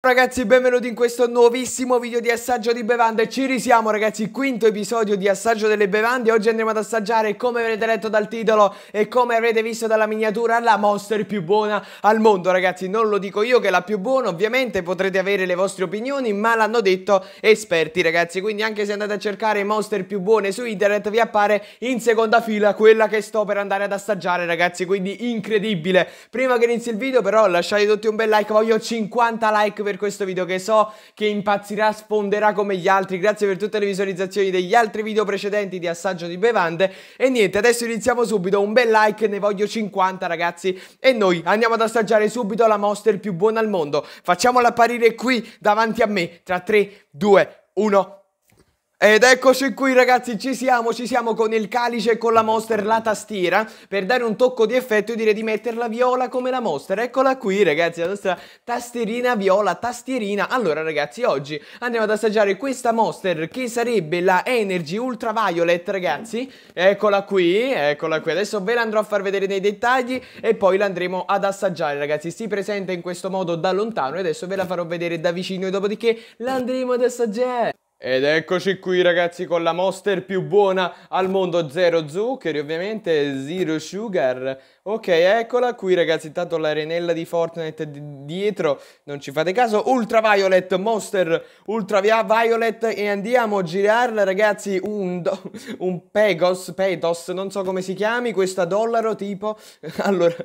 Ragazzi benvenuti in questo nuovissimo video di assaggio di bevande Ci risiamo ragazzi, quinto episodio di assaggio delle bevande Oggi andremo ad assaggiare come avrete letto dal titolo e come avrete visto dalla miniatura La monster più buona al mondo ragazzi Non lo dico io che è la più buona Ovviamente potrete avere le vostre opinioni ma l'hanno detto esperti ragazzi Quindi anche se andate a cercare monster più buone su internet Vi appare in seconda fila quella che sto per andare ad assaggiare ragazzi Quindi incredibile Prima che inizi il video però lasciate tutti un bel like Voglio 50 like per questo video che so che impazzirà, sponderà come gli altri. Grazie per tutte le visualizzazioni degli altri video precedenti di assaggio di bevande. E niente, adesso iniziamo subito. Un bel like, ne voglio 50 ragazzi. E noi andiamo ad assaggiare subito la monster più buona al mondo. Facciamola apparire qui davanti a me tra 3, 2, 1... Ed eccoci qui ragazzi, ci siamo, ci siamo con il calice e con la monster, la tastiera Per dare un tocco di effetto io direi di metterla viola come la monster Eccola qui ragazzi, la nostra tastierina viola, tastierina Allora ragazzi, oggi andiamo ad assaggiare questa monster che sarebbe la Energy Ultraviolet ragazzi Eccola qui, eccola qui Adesso ve la andrò a far vedere nei dettagli e poi la andremo ad assaggiare ragazzi Si presenta in questo modo da lontano e adesso ve la farò vedere da vicino e dopodiché la andremo ad assaggiare ed eccoci qui ragazzi con la monster più buona al mondo Zero Zuccheri ovviamente Zero Sugar Ok eccola qui ragazzi intanto l'arenella di Fortnite di dietro non ci fate caso Ultra Violet Monster Ultra Violet e andiamo a girarla ragazzi un, un Pegos Petos non so come si chiami questa dollaro tipo Allora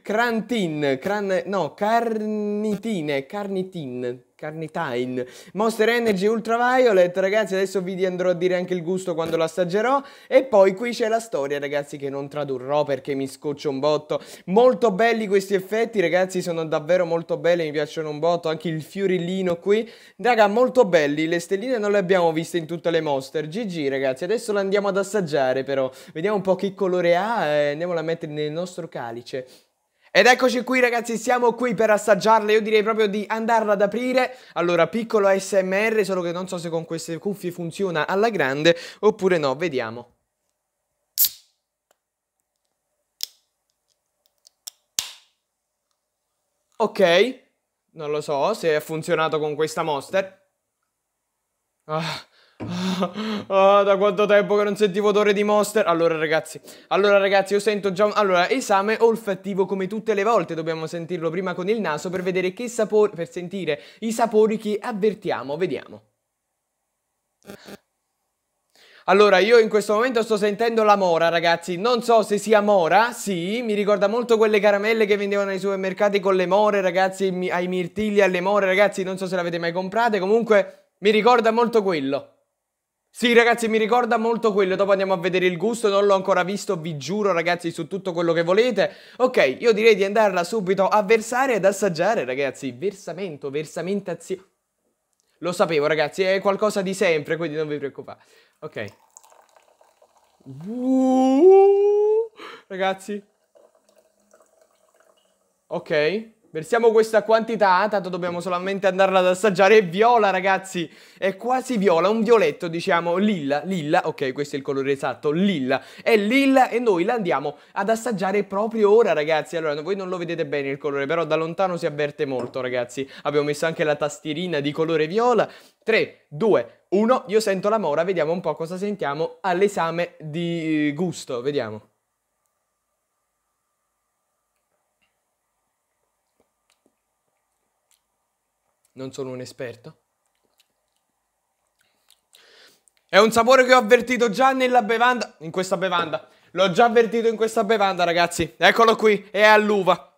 Crantin cran, No Carnitine Carnitine Carnitine. Monster Energy Ultraviolet, ragazzi, adesso vi andrò a dire anche il gusto quando lo assaggerò. E poi qui c'è la storia, ragazzi, che non tradurrò perché mi scoccio un botto. Molto belli questi effetti, ragazzi, sono davvero molto belli, mi piacciono un botto. Anche il fiorellino qui. Raga, molto belli, le stelline non le abbiamo viste in tutte le Monster. GG, ragazzi, adesso la andiamo ad assaggiare però. Vediamo un po' che colore ha e andiamola a mettere nel nostro calice. Ed eccoci qui ragazzi, siamo qui per assaggiarla, io direi proprio di andarla ad aprire Allora, piccolo ASMR, solo che non so se con queste cuffie funziona alla grande oppure no, vediamo Ok, non lo so se ha funzionato con questa monster ah oh, da quanto tempo che non sentivo odore di monster. Allora ragazzi, allora ragazzi, io sento già... Un... Allora, esame olfattivo come tutte le volte. Dobbiamo sentirlo prima con il naso per vedere che sapore... Per sentire i sapori che avvertiamo. Vediamo. Allora, io in questo momento sto sentendo la mora, ragazzi. Non so se sia mora, sì, mi ricorda molto quelle caramelle che vendevano nei supermercati con le more, ragazzi, ai mirtilli, alle more, ragazzi, non so se le avete mai comprate, comunque mi ricorda molto quello. Sì ragazzi mi ricorda molto quello, dopo andiamo a vedere il gusto, non l'ho ancora visto, vi giuro ragazzi su tutto quello che volete Ok, io direi di andarla subito a versare ed assaggiare ragazzi, versamento, versamentazione Lo sapevo ragazzi, è qualcosa di sempre quindi non vi preoccupate Ok Ragazzi Ok Versiamo questa quantità, tanto dobbiamo solamente andarla ad assaggiare. È viola, ragazzi, è quasi viola, un violetto, diciamo, lilla, lilla. Ok, questo è il colore esatto, lilla. È lilla e noi la andiamo ad assaggiare proprio ora, ragazzi. Allora, voi non lo vedete bene il colore, però da lontano si avverte molto, ragazzi. Abbiamo messo anche la tastierina di colore viola. 3, 2, 1. Io sento la mora, vediamo un po' cosa sentiamo all'esame di gusto. Vediamo. non sono un esperto. È un sapore che ho avvertito già nella bevanda, in questa bevanda. L'ho già avvertito in questa bevanda, ragazzi. Eccolo qui, è all'uva.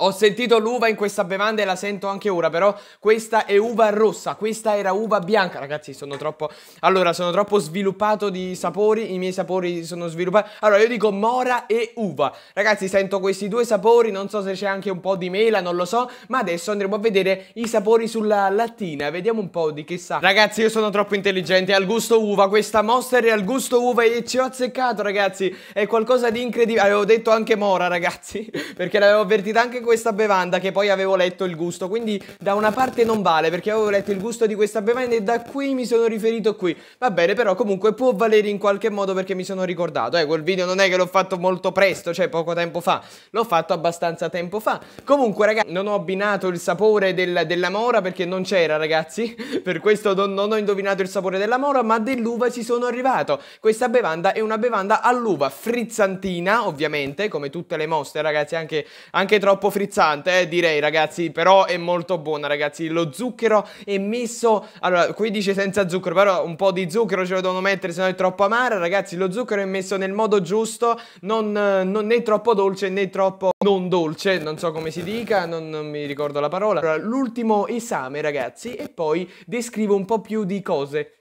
Ho sentito l'uva in questa bevanda e la sento anche ora, però questa è uva rossa, questa era uva bianca. Ragazzi, sono troppo... Allora, sono troppo sviluppato di sapori, i miei sapori sono sviluppati... Allora, io dico mora e uva. Ragazzi, sento questi due sapori, non so se c'è anche un po' di mela, non lo so, ma adesso andremo a vedere i sapori sulla lattina. Vediamo un po' di che sa. Ragazzi, io sono troppo intelligente, al gusto uva, questa monster è al gusto uva e ci ho azzeccato, ragazzi. È qualcosa di incredibile. Avevo detto anche mora, ragazzi, perché l'avevo avvertita anche anche questa bevanda che poi avevo letto il gusto, quindi da una parte non vale perché avevo letto il gusto di questa bevanda e da qui mi sono riferito qui. Va bene, però comunque può valere in qualche modo perché mi sono ricordato. Eh, quel video non è che l'ho fatto molto presto, cioè poco tempo fa, l'ho fatto abbastanza tempo fa. Comunque ragazzi, non ho abbinato il sapore del, della mora perché non c'era ragazzi, per questo non, non ho indovinato il sapore della mora, ma dell'uva ci sono arrivato. Questa bevanda è una bevanda all'uva, frizzantina ovviamente, come tutte le mostre ragazzi, anche, anche troppo troppo frizzante, eh, direi ragazzi, però è molto buona ragazzi, lo zucchero è messo, allora qui dice senza zucchero, però un po' di zucchero ce lo devono mettere, se no è troppo amara ragazzi, lo zucchero è messo nel modo giusto, non, eh, non né troppo dolce né troppo non dolce, non so come si dica, non, non mi ricordo la parola. Allora, l'ultimo esame ragazzi e poi descrivo un po' più di cose.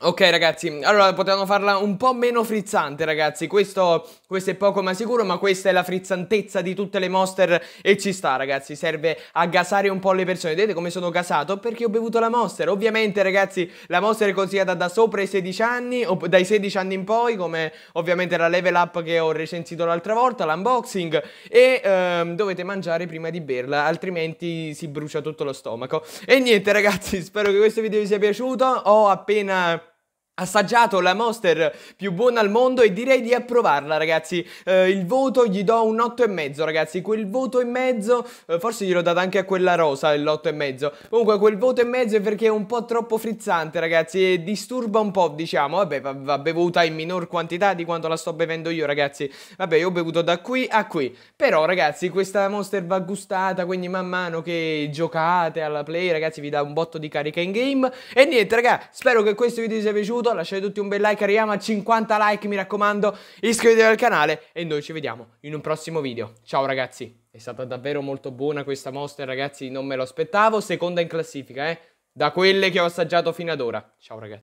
Ok ragazzi, allora potevano farla un po' meno frizzante ragazzi, questo, questo, è poco ma sicuro, ma questa è la frizzantezza di tutte le monster e ci sta ragazzi, serve a gasare un po' le persone, vedete come sono gasato? Perché ho bevuto la monster, ovviamente ragazzi la monster è consigliata da sopra i 16 anni, o dai 16 anni in poi, come ovviamente la level up che ho recensito l'altra volta, l'unboxing, e ehm, dovete mangiare prima di berla, altrimenti si brucia tutto lo stomaco. E niente ragazzi, spero che questo video vi sia piaciuto, ho appena assaggiato la monster più buona al mondo e direi di approvarla ragazzi eh, il voto gli do un 8 e mezzo ragazzi quel voto e mezzo eh, forse gliel'ho dato anche a quella rosa l'8 e mezzo comunque quel voto e mezzo è perché è un po' troppo frizzante ragazzi e disturba un po' diciamo vabbè va, va bevuta in minor quantità di quanto la sto bevendo io ragazzi vabbè io ho bevuto da qui a qui però ragazzi questa monster va gustata quindi man mano che giocate alla play ragazzi vi dà un botto di carica in game e niente ragazzi spero che questo video vi sia piaciuto piaciuto, lasciate tutti un bel like, arriviamo a 50 like, mi raccomando, iscrivetevi al canale e noi ci vediamo in un prossimo video. Ciao ragazzi, è stata davvero molto buona questa mostra, ragazzi, non me lo aspettavo, seconda in classifica, eh, da quelle che ho assaggiato fino ad ora. Ciao ragazzi.